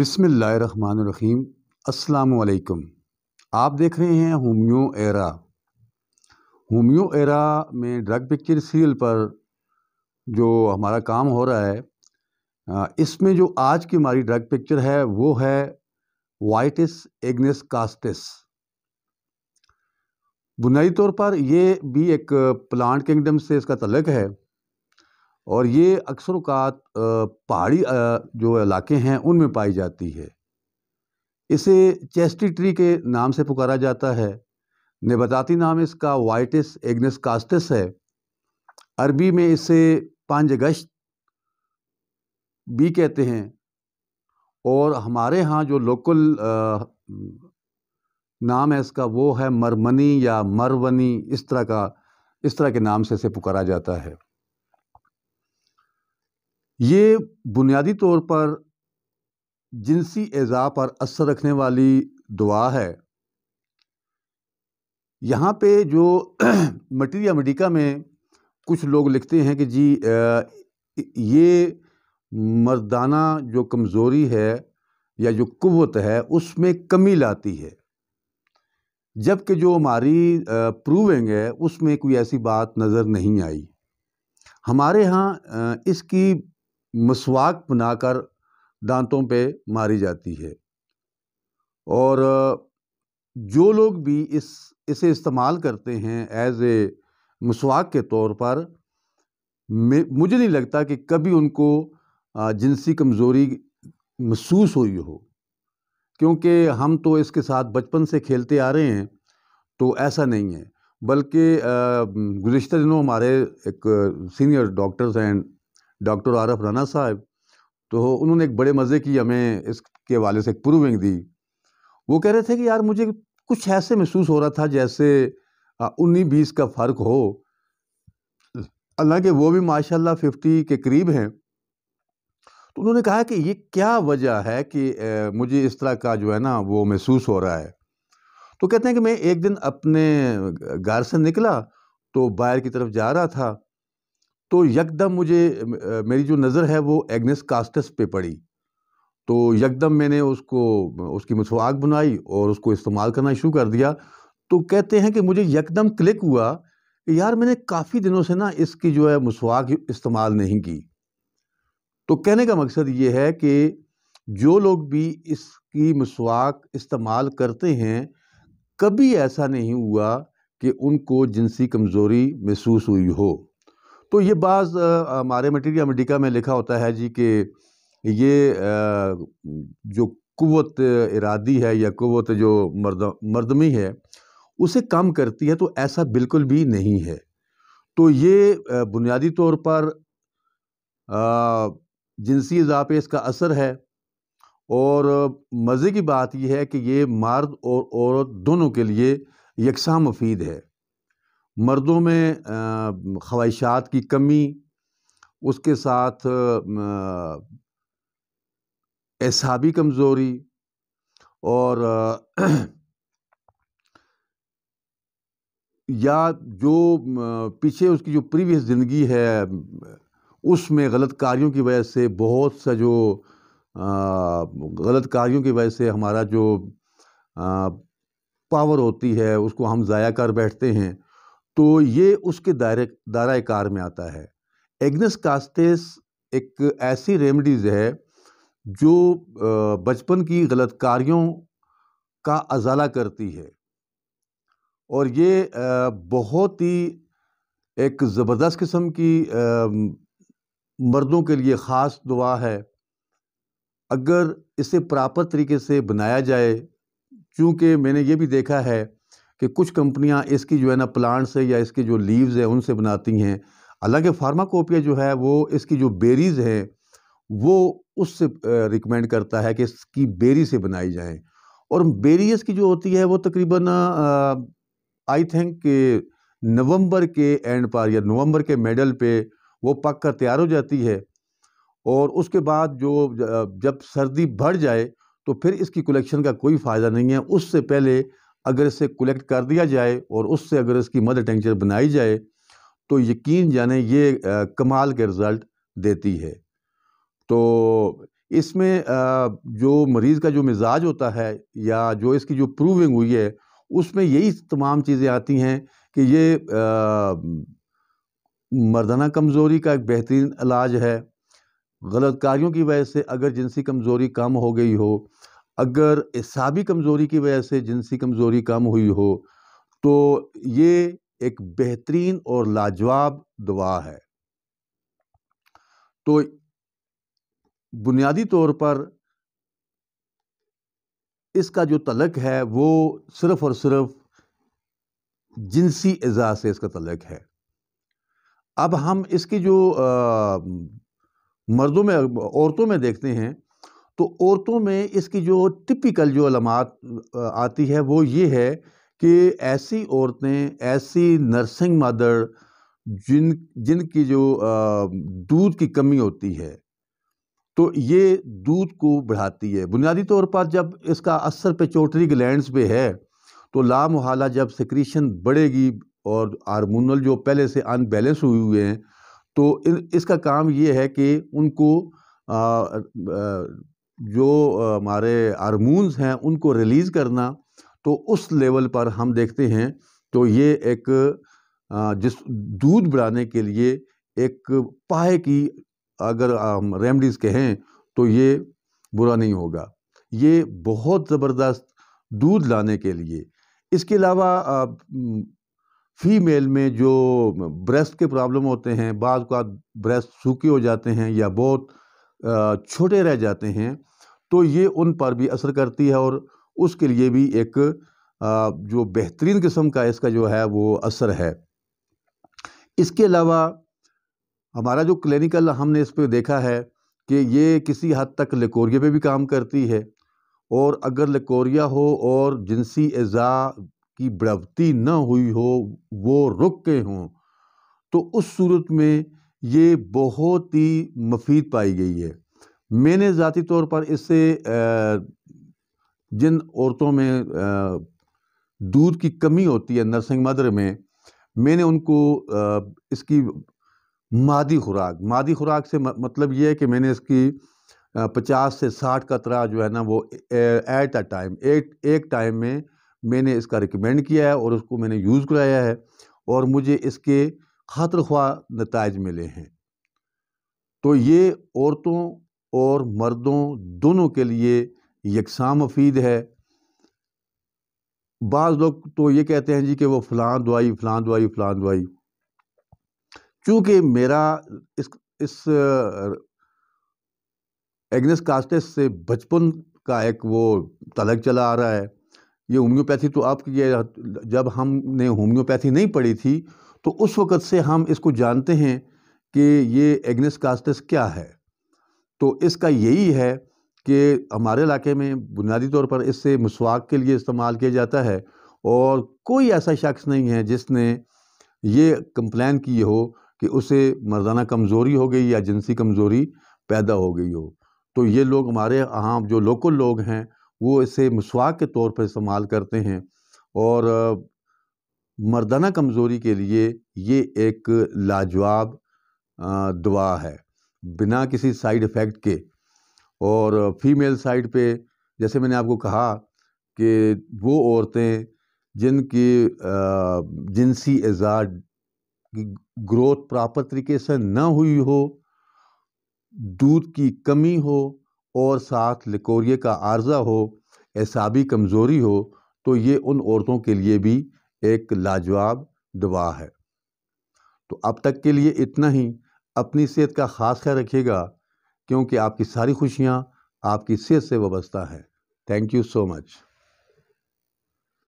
बिसमीम अलकुम आप देख रहे हैं होम्यो एरा होम्यो एरा में ड्रग पिक्चर सीरियल पर जो हमारा काम हो रहा है इसमें जो आज की हमारी ड्रग पिक्चर है वो है वाइटिस एग्नेस कास्टिस बुनियादी तौर पर ये भी एक प्लांट किंगडम से इसका तलक है और ये अक्सर अवकात पहाड़ी जो इलाके हैं उनमें पाई जाती है इसे चेस्टी ट्री के नाम से पुकारा जाता है नबताती नाम इसका वाइटिस एग्नेस कास्टिस है अरबी में इसे पांच गश्त भी कहते हैं और हमारे यहाँ जो लोकल नाम है इसका वो है मरमनी या मरवनी इस तरह का इस तरह के नाम से इसे पुकारा जाता है ये बुनियादी तौर पर जिनसी एज़ा पर असर रखने वाली दुआ है यहाँ पे जो मटीरिया मेडिका में कुछ लोग लिखते हैं कि जी ये मर्दाना जो कमज़ोरी है या जो कुवत है उसमें कमी लाती है जबकि जो हमारी प्रूविंग है उसमें कोई ऐसी बात नज़र नहीं आई हमारे यहाँ इसकी मसवाक बनाकर दांतों पे मारी जाती है और जो लोग भी इस इसे इस्तेमाल करते हैं एज ए मसवाक के तौर पर मुझे नहीं लगता कि कभी उनको जिनसी कमज़ोरी महसूस हुई हो क्योंकि हम तो इसके साथ बचपन से खेलते आ रहे हैं तो ऐसा नहीं है बल्कि गुज्तर दिनों हमारे एक senior doctors and doctor Aarif Rana साहब तो उन्होंने एक बड़े मज़े की हमें इसके वाले से एक प्रूविंग दी वो कह रहे थे कि यार मुझे कुछ ऐसे महसूस हो रहा था जैसे उन्नीस बीस का फ़र्क हो हालांकि वो भी माशाल्लाह फिफ्टी के करीब हैं तो उन्होंने कहा कि ये क्या वजह है कि मुझे इस तरह का जो है ना वो महसूस हो रहा है तो कहते हैं कि मैं एक दिन अपने घर से निकला तो बाहर की तरफ जा रहा था तो यकदम मुझे मेरी जो नज़र है वो एग्नेस कास्टस पे पड़ी तो यकदम मैंने उसको उसकी मसवाक बनाई और उसको इस्तेमाल करना शुरू कर दिया तो कहते हैं कि मुझे यकदम क्लिक हुआ कि यार मैंने काफ़ी दिनों से ना इसकी जो है मसवाक इस्तेमाल नहीं की तो कहने का मकसद ये है कि जो लोग भी इसकी मसवाक इस्तेमाल करते हैं कभी ऐसा नहीं हुआ कि उनको जिनसी कमज़ोरी महसूस हुई हो तो ये बाज़ हमारे मटीरिया अमेडिका में लिखा होता है जी कि ये जो कुत इरादी है या कुत जो मर्द मर्दमी है उसे कम करती है तो ऐसा बिल्कुल भी नहीं है तो ये बुनियादी तौर पर जिनसी इजाफे इसका असर है और मज़े की बात यह है कि ये मर्द और औरत दोनों के लिए यकसा मुफीद है मर्दों में ख्वाहिशात की कमी उसके साथ एसाबी कमज़ोरी और या जो पीछे उसकी जो प्रीवियस ज़िंदगी है उसमें गलत कार्यों की वजह से बहुत सा जो गलत कार्यों की वजह से हमारा जो पावर होती है उसको हम ज़ाया कर बैठते हैं तो ये उसके दायरे दायरा कार में आता है एग्नेस कास्टेस एक ऐसी रेमडीज़ है जो बचपन की गलत कार्यों का अजाला करती है और ये बहुत ही एक ज़बरदस्त किस्म की मर्दों के लिए ख़ास दुआ है अगर इसे प्रॉपर तरीके से बनाया जाए क्योंकि मैंने ये भी देखा है कि कुछ कंपनियां इसकी जो है ना प्लांट्स है या इसके जो लीव्स हैं उनसे बनाती हैं हालांकि फार्माकोपिया जो है वो इसकी जो बेरीज़ हैं वो उससे रिकमेंड करता है कि इसकी बेरी से बनाई जाए और बेरीज की जो होती है वो तकरीबन आई थिंक कि नवंबर के एंड पर या नवंबर के मेडल पे वो पक कर तैयार हो जाती है और उसके बाद जो जब सर्दी बढ़ जाए तो फिर इसकी कलेक्शन का कोई फ़ायदा नहीं है उससे पहले अगर इसे कलेक्ट कर दिया जाए और उससे अगर इसकी मदर टेंचर बनाई जाए तो यकीन जाने ये कमाल के रिज़ल्ट देती है तो इसमें जो मरीज़ का जो मिजाज होता है या जो इसकी जो प्रूविंग हुई है उसमें यही तमाम चीज़ें आती हैं कि ये मर्दाना कमज़ोरी का एक बेहतरीन इलाज है गलत कार्यों की वजह से अगर जिनसी कमज़ोरी कम हो गई हो अगर एसाबी कमज़ोरी की वजह से जिनसी कमज़ोरी कम हुई हो तो ये एक बेहतरीन और लाजवाब दवा है तो बुनियादी तौर पर इसका जो तलक है वो सिर्फ़ और सिर्फ जिनसी एज़ा से इसका तलक है अब हम इसकी जो आ, मर्दों में औरतों में देखते हैं तो औरतों में इसकी जो टिपिकल जो अलमात आती है वो ये है कि ऐसी औरतें ऐसी नर्सिंग मदर जिन जिनकी जो दूध की कमी होती है तो ये दूध को बढ़ाती है बुनियादी तौर पर जब इसका असर पेचोटरी ग्लैंड्स पे है तो लामहला जब सिक्रीशन बढ़ेगी और हारमोनल जो पहले से अनबैलेंस हुए हुए हैं तो इसका काम ये है कि उनको जो हमारे हारमोन्स हैं उनको रिलीज़ करना तो उस लेवल पर हम देखते हैं तो ये एक जिस दूध बढ़ाने के लिए एक पाए की अगर रेमडीज़ कहें तो ये बुरा नहीं होगा ये बहुत ज़बरदस्त दूध लाने के लिए इसके अलावा फीमेल में जो ब्रेस्ट के प्रॉब्लम होते हैं बाद ब्रेस्ट सूखे हो जाते हैं या बहुत छोटे रह जाते हैं तो ये उन पर भी असर करती है और उसके लिए भी एक जो बेहतरीन किस्म का इसका जो है वो असर है इसके अलावा हमारा जो क्लिनिकल हमने इस पर देखा है कि ये किसी हद तक लेकोरिया पे भी काम करती है और अगर लेकोरिया हो और जिनसी अज़ा की बढ़वती न हुई हो वो रुक के हों तो उस सूरत में ये बहुत ही मुफीद पाई गई है मैंने ज़ाती तौर पर इससे जिन औरतों में दूध की कमी होती है नर्सिंग मदर में मैंने उनको इसकी मादी खुराक मादी खुराक से मतलब ये है कि मैंने इसकी पचास से साठ कतरा जो है ना वो एट अ टाइम एट एक टाइम में मैंने इसका रिकमेंड किया है और उसको मैंने यूज़ कराया है और मुझे इसके खातर ख्वा नतज मिले हैं तो ये औरतों और मर्दों दोनों के लिए यकसा मफीद है बाज़ लोग तो ये कहते हैं जी कि वो फलां दवाई फलां दवाई फलां दवाई चूँकि मेरा इस इस एग्नेस कास्टेस से बचपन का एक वो तलक चला आ रहा है ये होम्योपैथी तो आपकी जब हमने होम्योपैथी नहीं पढ़ी थी तो उस वक़्त से हम इसको जानते हैं कि ये एग्नेस कास्टस क्या है तो इसका यही है कि हमारे इलाके में बुनियादी तौर पर इससे मसवाक के लिए इस्तेमाल किया जाता है और कोई ऐसा शख्स नहीं है जिसने ये कंप्लेन की हो कि उसे मर्दाना कमज़ोरी हो गई या जिनसी कमज़ोरी पैदा हो गई हो तो ये लोग हमारे यहाँ जो लोकल लोग हैं वो इसे मसवाक के तौर पर इस्तेमाल करते हैं और मर्दाना कमज़ोरी के लिए ये एक लाजवाब दवा है बिना किसी साइड इफ़ेक्ट के और फीमेल साइड पे जैसे मैंने आपको कहा कि वो औरतें जिनकी जिनसी एजाज ग्रोथ प्रॉपर तरीके से ना हुई हो दूध की कमी हो और साथ लिकोरिया का आर्जा हो एसाबी कमज़ोरी हो तो ये उन औरतों के लिए भी एक लाजवाब दुआ है तो अब तक के लिए इतना ही अपनी सेहत का ख़ास ख्याल रखिएगा क्योंकि आपकी सारी खुशियाँ आपकी सेहत से वाबस्ता है थैंक यू सो मच